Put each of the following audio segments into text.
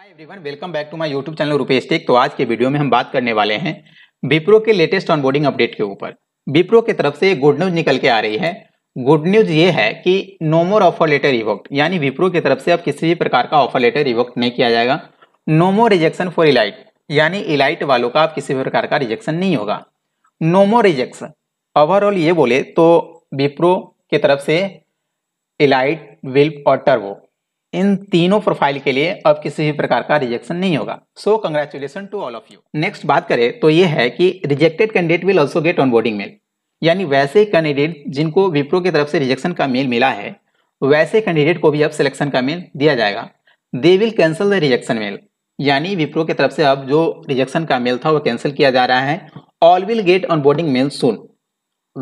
hi everyone welcome back to my YouTube channel Rupesh tech तो आज के वीडियो में हम बात करने वाले हैं विप्रो के लेटेस्ट ऑनबोर्डिंग अपडेट के ऊपर विप्रो की तरफ से एक गुड न्यूज निकल के आ रही है गुड न्यूज ये है कि no more offer letter revoked यानी विप्रो की तरफ से अब किसी भी प्रकार का ऑफर लेटर रिवोक्ट नहीं किया जाएगा no more rejection for elite यानी इलाइट वालों का अब किसी भी प्रकार का रिजेक्शन नहीं होगा नो मोर रिजेक्शन ओवरऑल ये बोले तो विप्रो की तरफ से इलाइट विल्प और टर्वो इन तीनों प्रोफाइल के लिए अब किसी भी प्रकार का रिजेक्शन नहीं होगा so congratulation to all of you next बात करें तो ये है कि rejected candidate will also get onboarding mail यानी वैसे कैंडिडेट जिनको विप्रो की तरफ से रिजेक्शन का मेल मिला है वैसे कैंडिडेट को भी अब सिलेक्शन का मेल दिया जाएगा they will cancel the rejection mail यानी विप्रो की तरफ से अब जो रिजेक्शन का मेल था वो कैंसिल किया जा रहा है all will get onboarding mail soon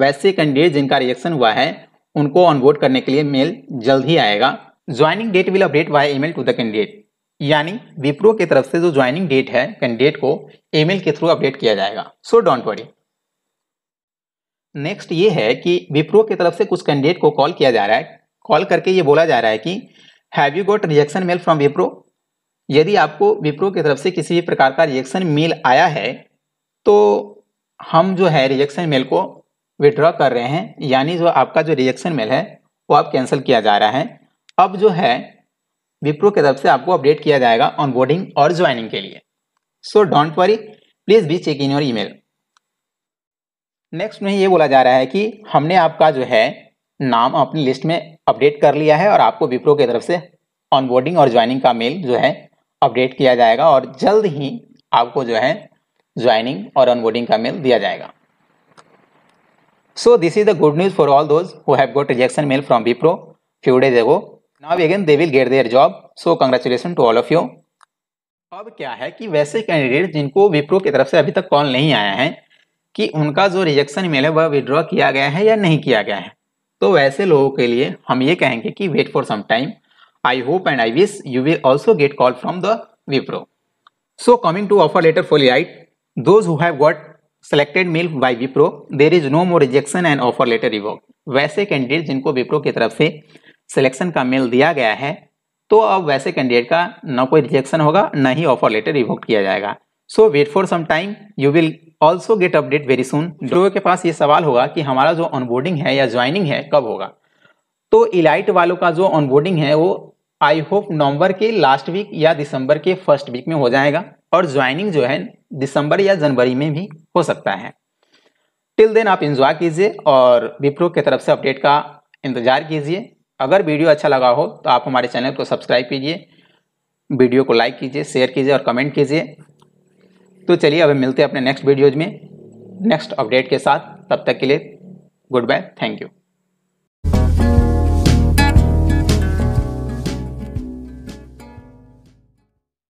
वैसे कैंडिडेट जिनका रिजेक्शन हुआ है उनको ऑनबोर्ड करने के लिए मेल जल्द ही आएगा joining date will update by email to the candidate यानी विप्रो की तरफ से जो ज्वाइनिंग डेट है कैंडिडेट को ईमेल के थ्रू अपडेट किया जाएगा सो डोंट वरी नेक्स्ट ये है कि विप्रो की तरफ से कुछ कैंडिडेट को कॉल किया जा रहा है कॉल करके ये बोला जा रहा है कि have you got rejection mail from Wipro यदि आपको विप्रो की तरफ से किसी भी प्रकार का रिजेक्शन मेल आया है तो हम जो है रिजेक्शन मेल को विड्रॉ कर रहे हैं यानी जो आपका जो रिजेक्शन मेल है वो आप कैंसिल किया जा रहा है अब जो है विप्रो की तरफ से आपको अपडेट किया जाएगा ऑन बोर्डिंग और ज्वाइनिंग के लिए so don't worry please be check in your email next में ये बोला जा रहा है कि हमने आपका जो है नाम अपनी लिस्ट में अपडेट कर लिया है और आपको विप्रो की तरफ से ऑनबोर्डिंग और ज्वाइनिंग का मेल जो है अपडेट किया जाएगा और जल्द ही आपको जो है ज्वाइनिंग और ऑनबोर्डिंग का मेल दिया जाएगा so this is the good news for all those who have got rejection mail from Wipro few days ago now again they will get their job so congratulation to all of you अब क्या है कि वैसे candidate जिनको विप्रो की तरफ से अभी तक कॉल नहीं आया है कि उनका जो रिजेक्शन मेल है वह विड्रॉ किया गया है या नहीं किया गया है तो वैसे लोगों के लिए हम ये कहेंगे कि wait for some time I hope and I wish you will also get call from the Wipro so coming to offer letter for elite those who have got selected mail by Wipro there is no more rejection and offer letter revoke वैसे candidate जिनको विप्रो की तरफ से selection का mail दिया गया है तो अब वैसे कैंडिडेट का ना कोई रिजेक्शन होगा ना ही ऑफर लेटर रिवोक किया जाएगा so wait for some time you will also get update very soon लोगों के पास ये सवाल होगा कि हमारा जो ऑनबोर्डिंग है या ज्वाइनिंग है कब होगा तो इलाइट वालों का जो ऑनबोर्डिंग है वो आई होप नवंबर के लास्ट वीक या दिसंबर के फर्स्ट वीक में हो जाएगा और ज्वाइनिंग जो है दिसंबर या जनवरी में भी हो सकता है टिल देन आप इंजॉय कीजिए और विप्रो की तरफ से अपडेट का इंतजार कीजिए अगर वीडियो अच्छा लगा हो तो आप हमारे चैनल को सब्सक्राइब कीजिए वीडियो को लाइक कीजिए शेयर कीजिए और कमेंट कीजिए तो चलिए अब मिलते हैं अपने नेक्स्ट वीडियोज में नेक्स्ट अपडेट के साथ तब तक के लिए गुड बाय थैंक यू